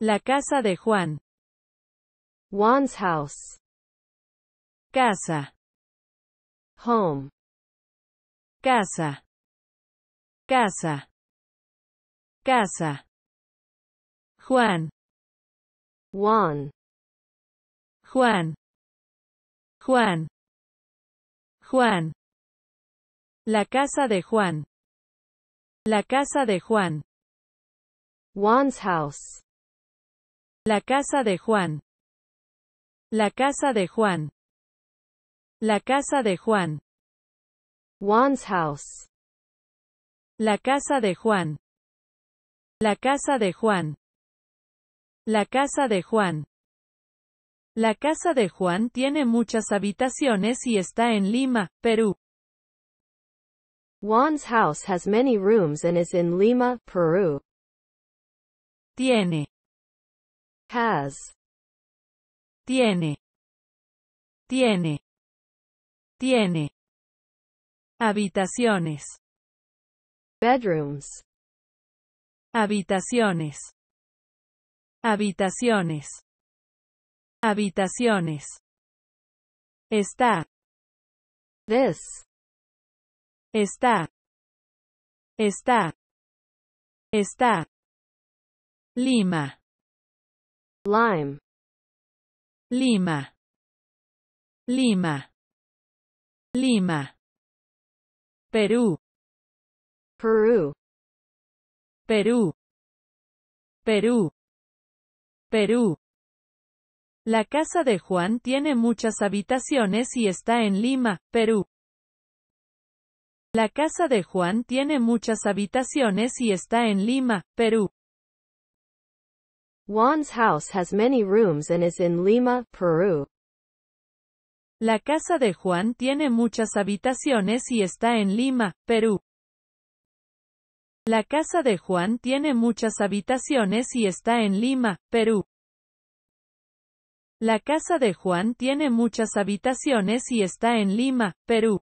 La casa de Juan. Juan's house. Casa. Home. Casa. Casa. Casa. Juan. Juan. Juan. Juan. Juan. La casa de Juan. La casa de Juan. Juan's house. La casa de Juan. La casa de Juan. La casa de Juan. Juan's house. La casa de Juan. La casa de Juan. La casa de Juan. La casa de Juan tiene muchas habitaciones y está en Lima, Perú. Juan's house has many rooms and is in Lima, perú Tiene has tiene tiene tiene habitaciones bedrooms habitaciones habitaciones habitaciones está this está está está Lima Lime. Lima. Lima. Lima. Perú. Perú. Perú. Perú. Perú. La casa de Juan tiene muchas habitaciones y está en Lima, Perú. La casa de Juan tiene muchas habitaciones y está en Lima, Perú. Juan's house has many rooms and is in Lima, Peru. La casa de Juan tiene muchas habitaciones y está en Lima, Perú. La casa de Juan tiene muchas habitaciones y está en Lima, Perú. La casa de Juan tiene muchas habitaciones y está en Lima, Perú.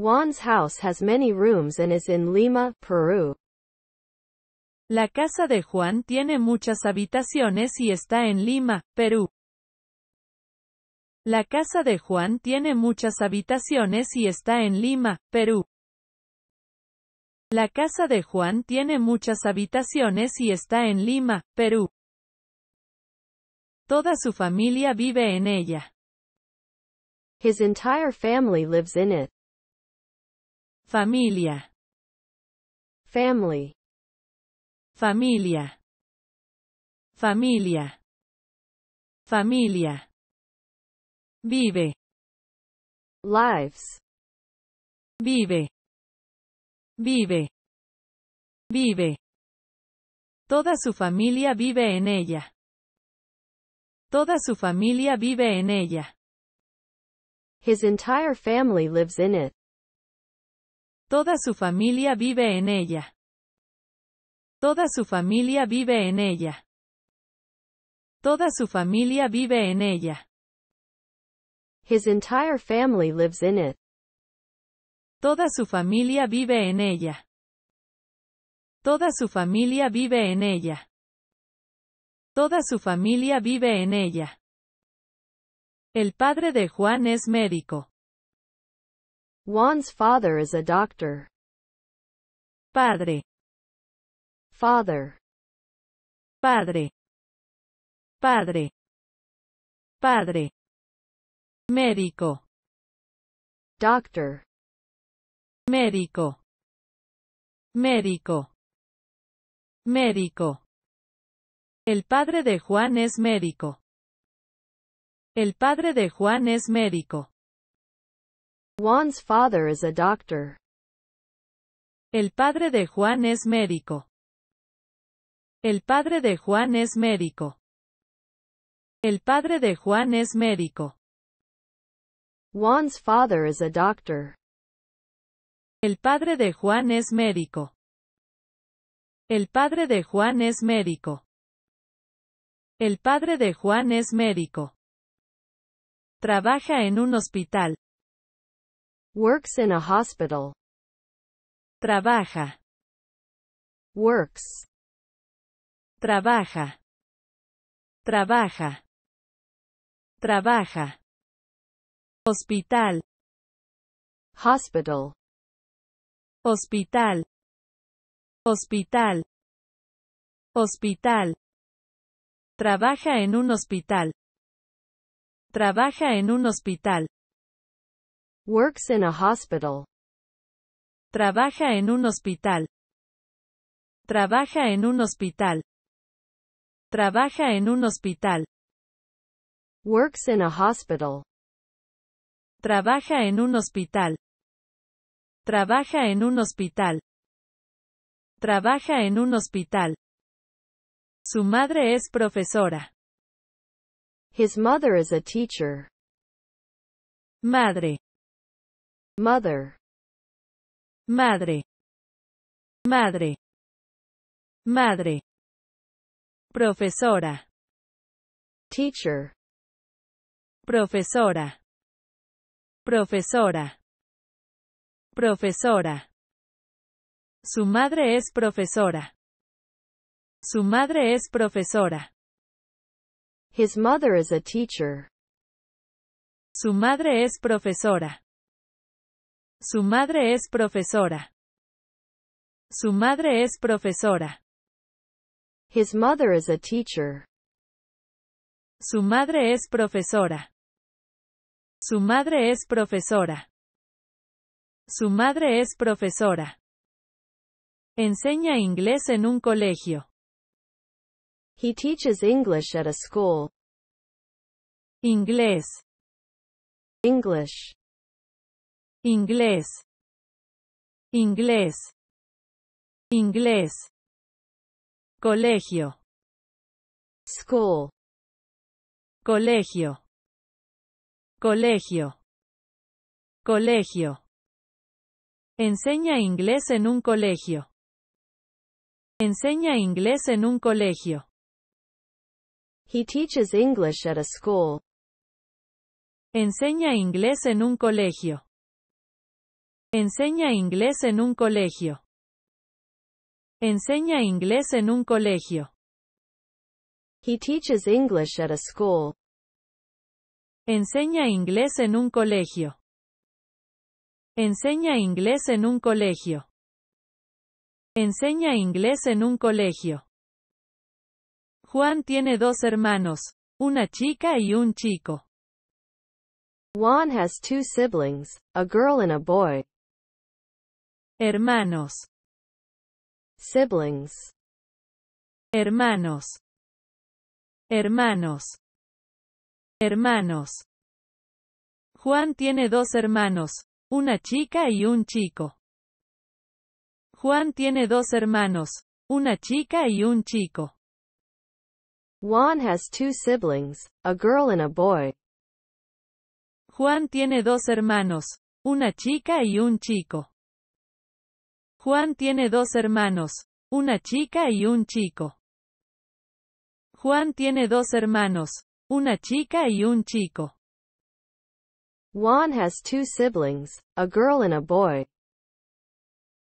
Juan's house has many rooms and is in Lima, Peru. La casa de Juan tiene muchas habitaciones y está en Lima, Perú. La casa de Juan tiene muchas habitaciones y está en Lima, Perú. La casa de Juan tiene muchas habitaciones y está en Lima, Perú. Toda su familia vive en ella. His entire family lives in it. Familia. Family familia, familia, familia. Vive. Lives. Vive. Vive. Vive. Toda su familia vive en ella. Toda su familia vive en ella. His entire family lives in it. Toda su familia vive en ella. Toda su familia vive en ella. Toda su familia vive en ella. His entire family lives in it. Toda su familia vive en ella. Toda su familia vive en ella. Toda su familia vive en ella. El padre de Juan es médico. Juan's father is a doctor. Padre father, padre, padre, padre, médico, doctor, médico, médico, médico. El padre de Juan es médico. El padre de Juan es médico. Juan's father is a doctor. El padre de Juan es médico. El padre de Juan es médico. El padre de Juan es médico. Juan's father is a doctor. El padre de Juan es médico. El padre de Juan es médico. El padre de Juan es médico. Trabaja en un hospital. Works in a hospital. Trabaja. Works. Trabaja. Trabaja. Trabaja. Hospital. Hospital. Hospital. Hospital. Hospital. Trabaja en un hospital. Trabaja en un hospital. Works in a hospital. Trabaja en un hospital. Trabaja en un hospital. Trabaja en un hospital. Works in a hospital. Trabaja en un hospital. Trabaja en un hospital. Trabaja en un hospital. Su madre es profesora. His mother is a teacher. Madre. Mother. Madre. Madre. Madre. Profesora. Teacher. Profesora. Profesora. Profesora. Su madre es profesora. Su madre es profesora. His mother is a teacher. Su madre es profesora. Su madre es profesora. Su madre es profesora. His mother is a teacher. Su madre es profesora. Su madre es profesora. Su madre es profesora. Enseña inglés en un colegio. He teaches English at a school. Inglés. English. Inglés. Inglés. Inglés. Colegio. School. Colegio. Colegio. Colegio. Enseña inglés en un colegio. Enseña inglés en un colegio. He teaches English at a school. Enseña inglés en un colegio. Enseña inglés en un colegio. Enseña inglés en un colegio. He teaches English at a school. Enseña inglés en un colegio. Enseña inglés en un colegio. Enseña inglés en un colegio. Juan tiene dos hermanos, una chica y un chico. Juan has two siblings, a girl and a boy. Hermanos siblings, hermanos, hermanos, hermanos. Juan tiene dos hermanos, una chica y un chico. Juan tiene dos hermanos, una chica y un chico. Juan has two siblings, a girl and a boy. Juan tiene dos hermanos, una chica y un chico. Juan tiene dos hermanos, una chica y un chico. Juan tiene dos hermanos, una chica y un chico. Juan has two siblings, a girl a boy.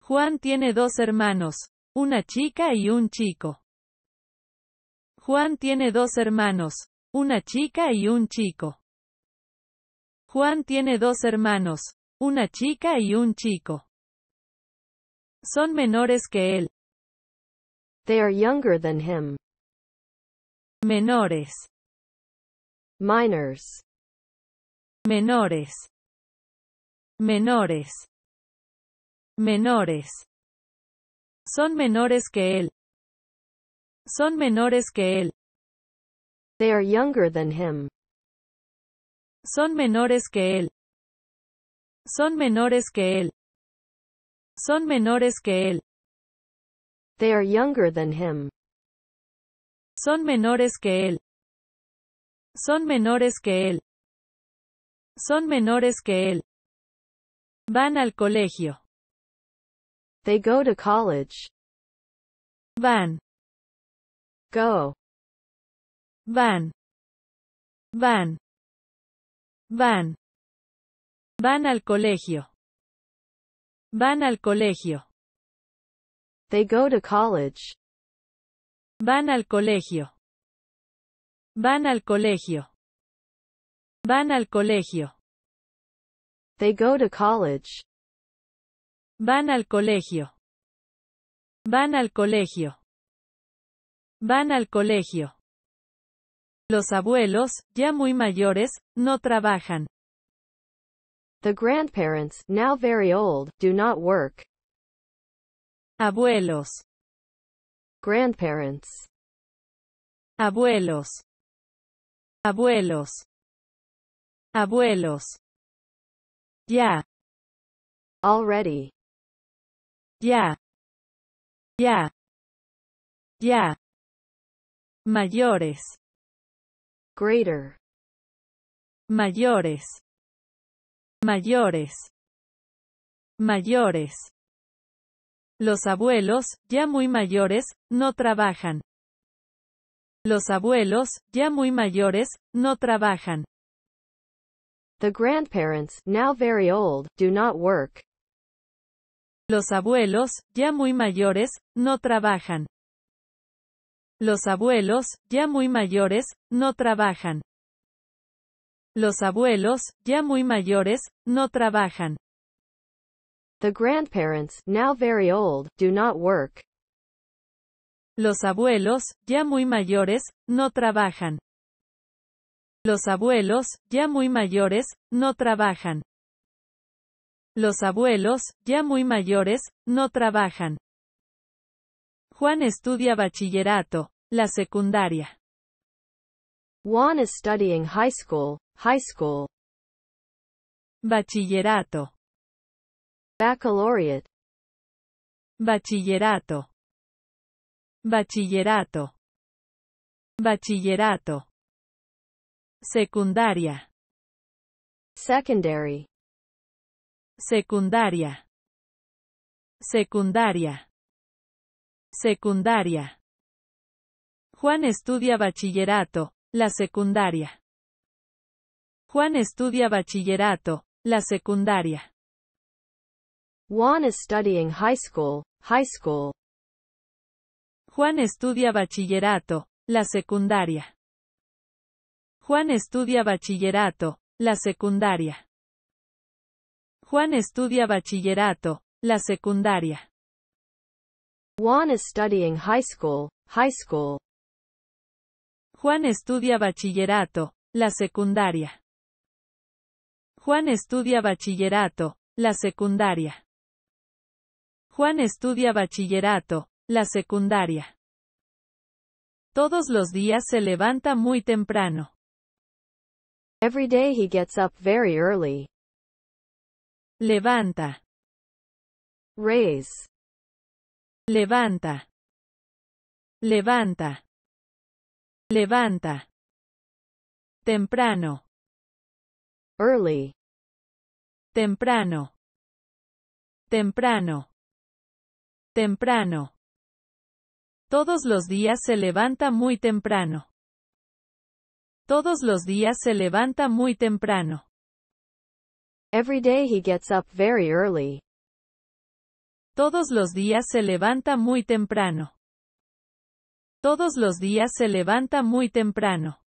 Juan tiene dos hermanos, una chica y un chico. Juan tiene dos hermanos, una chica y un chico. Juan tiene dos hermanos, una chica y un chico. Son menores que él. They are younger than him. Menores. Minors. Menores. Menores. Menores. Son menores que él. Son menores que él. They are younger than him. Son menores que él. Son menores que él. Son menores que él. They are younger than him. Son menores que él. Son menores que él. Son menores que él. Van al colegio. They go to college. Van. Go. Van. Van. Van. Van al colegio. Van al colegio. They go to college. Van al colegio. Van al colegio. Van al colegio. They go to college. Van al colegio. Van al colegio. Van al colegio. Los abuelos, ya muy mayores, no trabajan. The grandparents, now very old, do not work. Abuelos. Grandparents. Abuelos. Abuelos. Abuelos. Ya. Already. Ya. Ya. Ya. Mayores. Greater. Mayores. mayores, mayores. Los abuelos, ya muy mayores, no trabajan. Los abuelos, ya muy mayores, no trabajan. The grandparents, now very old, do not work. Los abuelos, ya muy mayores, no trabajan. Los abuelos, ya muy mayores, no trabajan. Los abuelos, ya muy mayores, no trabajan. The grandparents, now very old, do not work. Los abuelos, ya muy mayores, no trabajan. Los abuelos, ya muy mayores, no trabajan. Los abuelos, ya muy mayores, no trabajan. Juan estudia bachillerato, la secundaria. Juan is studying high school, High school. Bachillerato. Baccalaureate. Bachillerato. Bachillerato. Bachillerato. Secundaria. Secondary. Secundaria. Secundaria. Secundaria. Juan estudia bachillerato, la secundaria. Juan estudia bachillerato, la secundaria. Juan is studying high school, high school. Juan estudia bachillerato, la secundaria. Juan estudia bachillerato, la secundaria. Juan estudia bachillerato, la secundaria. Juan is studying high school, high school. Juan estudia bachillerato, la secundaria. Juan estudia bachillerato, la secundaria. Juan estudia bachillerato, la secundaria. Todos los días se levanta muy temprano. Every day he gets up very early. Levanta. Raise. Levanta. Levanta. Levanta. Temprano. Early temprano, temprano, temprano. Todos los días se levanta muy temprano. Todos los días se levanta muy temprano. Every day he gets up very early. Todos los días se levanta muy temprano. Todos los días se levanta muy temprano.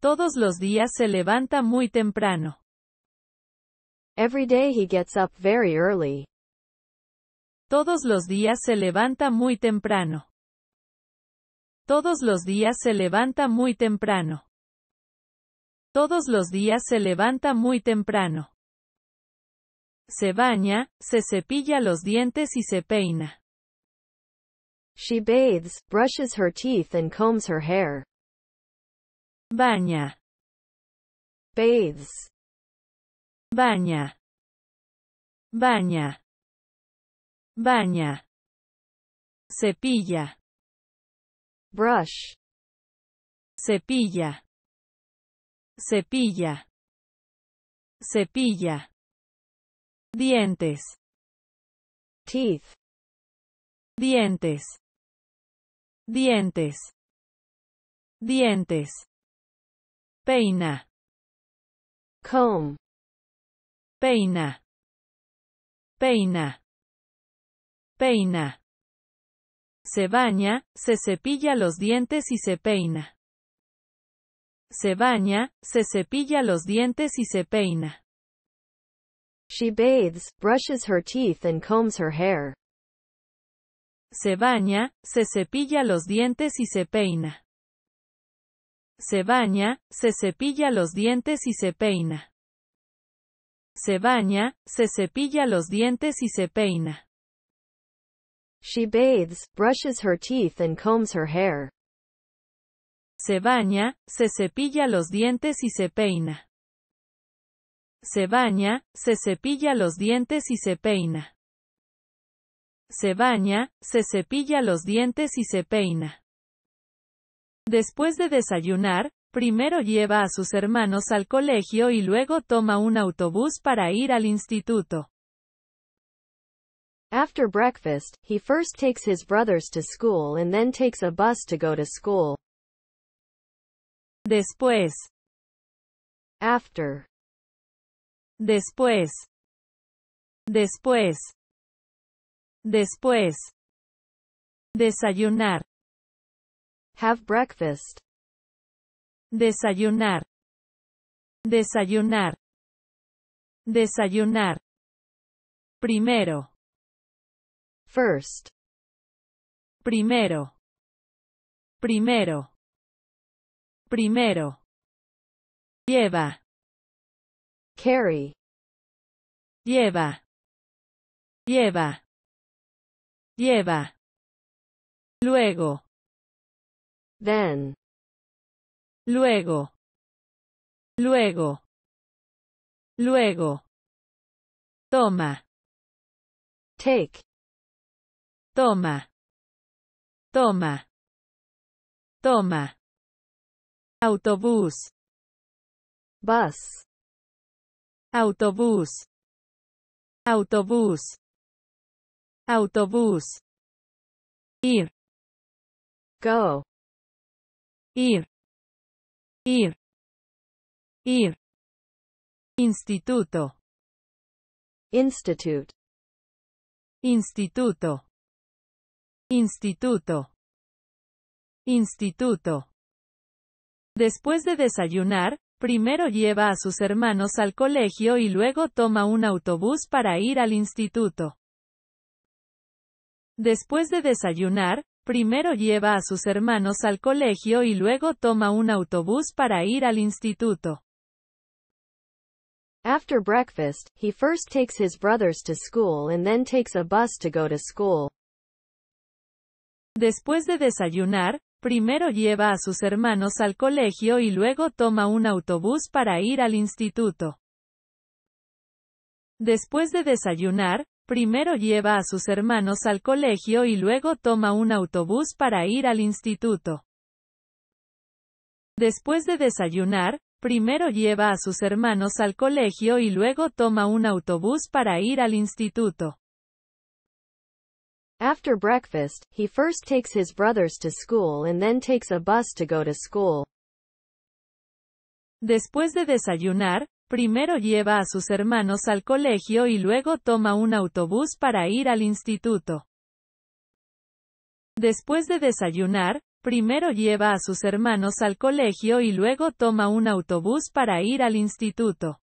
Todos los días se levanta muy temprano. Every day he gets up very early. Todos los días se levanta muy temprano. Todos los días se levanta muy temprano. Todos los días se levanta muy temprano. Se baña, se cepilla los dientes y se peina. She bathes, brushes her teeth and combs her hair. Baña. Bathes baña, baña, baña, cepilla, brush, cepilla, cepilla, cepilla, dientes, teeth, dientes, dientes, dientes, peina, comb, Peina. Peina. Peina. Se baña, se cepilla los dientes y se peina. Se baña, se cepilla los dientes y se peina. She bathes, brushes her teeth and combs her hair. Se baña, se cepilla los dientes y se peina. Se baña, se cepilla los dientes y se peina. Se baña, se cepilla los dientes y se peina. She bathes, brushes her teeth and combs her hair. Se baña, se cepilla los dientes y se peina. Se baña, se cepilla los dientes y se peina. Se baña, se cepilla los dientes y se peina. Después de desayunar, Primero lleva a sus hermanos al colegio y luego toma un autobús para ir al instituto. After breakfast, he first takes his brothers to school and then takes a bus to go to school. Después. After. Después. Después. Después. Desayunar. Have breakfast. Desayunar. Desayunar. Desayunar. Primero. First. Primero. Primero. Primero. Lleva. Carry. Lleva. Lleva. Lleva. Luego. Then. Luego. Luego. Luego. Toma. Take. Toma. Toma. Toma. Autobús. Bus. Autobús. Autobús. Autobús. Ir. Go. Ir ir, ir, instituto, institute, instituto, instituto, instituto. Después de desayunar, primero lleva a sus hermanos al colegio y luego toma un autobús para ir al instituto. Después de desayunar, Primero lleva a sus hermanos al colegio y luego toma un autobús para ir al instituto. After breakfast, he first takes his brothers to school and then takes a bus to go to school. Después de desayunar, primero lleva a sus hermanos al colegio y luego toma un autobús para ir al instituto. Después de desayunar, Primero lleva a sus hermanos al colegio y luego toma un autobús para ir al instituto. Después de desayunar, primero lleva a sus hermanos al colegio y luego toma un autobús para ir al instituto. After breakfast, he first takes his brothers to school and then takes a bus to go to school. Después de desayunar, Primero lleva a sus hermanos al colegio y luego toma un autobús para ir al instituto. Después de desayunar, primero lleva a sus hermanos al colegio y luego toma un autobús para ir al instituto.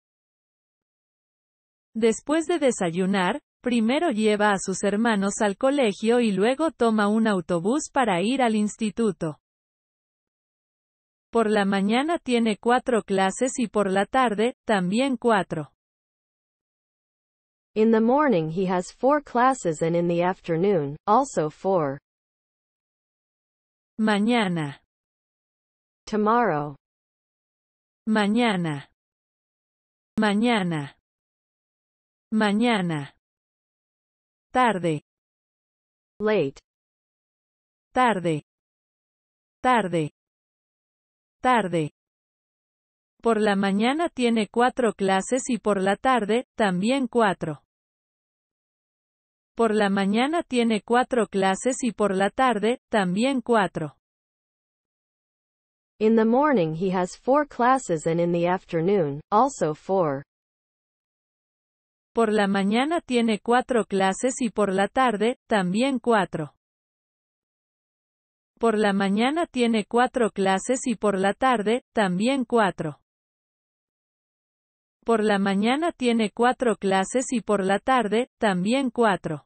Después de desayunar, primero lleva a sus hermanos al colegio y luego toma un autobús para ir al instituto. Por la mañana tiene cuatro clases y por la tarde, también cuatro. In the morning he has four classes and in the afternoon, also four. Mañana. Tomorrow. Mañana. Mañana. Mañana. Tarde. Late. Tarde. Tarde tarde. Por la mañana tiene cuatro clases y por la tarde, también cuatro. Por la mañana tiene cuatro clases y por la tarde, también cuatro. In the morning he has four classes and in the afternoon, also four. Por la mañana tiene cuatro clases y por la tarde, también cuatro. Por la mañana tiene cuatro clases y por la tarde, también cuatro. Por la mañana tiene cuatro clases y por la tarde, también cuatro.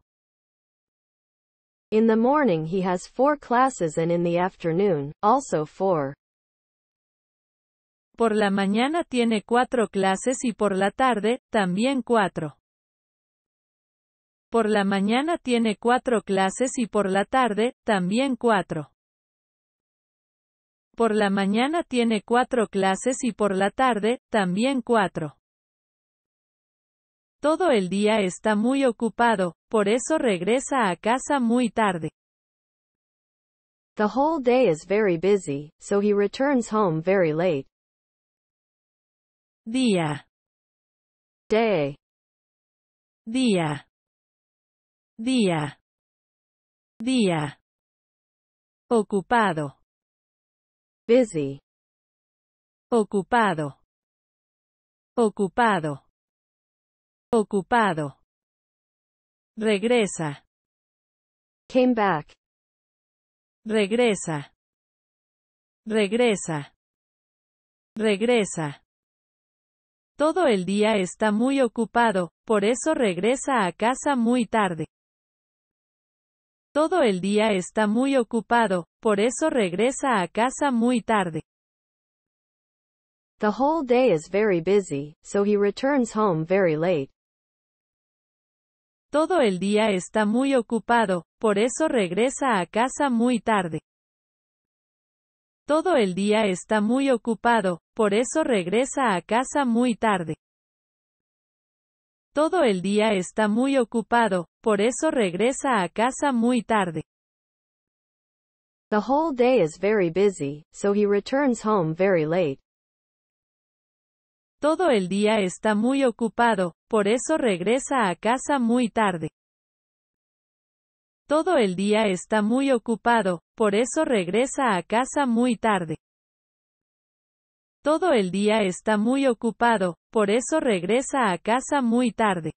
In the morning he has four classes and in the afternoon, also four. Por la mañana tiene cuatro clases y por la tarde, también cuatro. Por la mañana tiene cuatro clases y por la tarde, también cuatro. Por la mañana tiene cuatro clases y por la tarde, también cuatro. Todo el día está muy ocupado, por eso regresa a casa muy tarde. The whole day is very busy, so he returns home very late. Día. Day. Día. Día. Día. Ocupado busy, ocupado, ocupado, ocupado. Regresa. Came back. Regresa. Regresa. Regresa. Todo el día está muy ocupado, por eso regresa a casa muy tarde todo el día está muy ocupado, por eso regresa a casa muy tarde. The whole day is very busy, so he returns home very late. Todo el día está muy ocupado, por eso regresa a casa muy tarde. Todo el día está muy ocupado, por eso regresa a casa muy tarde. Todo el día está muy ocupado, por eso regresa a casa muy tarde. The whole day is very busy, so he returns home very late. Todo el día está muy ocupado, por eso regresa a casa muy tarde. Todo el día está muy ocupado, por eso regresa a casa muy tarde. Todo el día está muy ocupado, por eso regresa a casa muy tarde.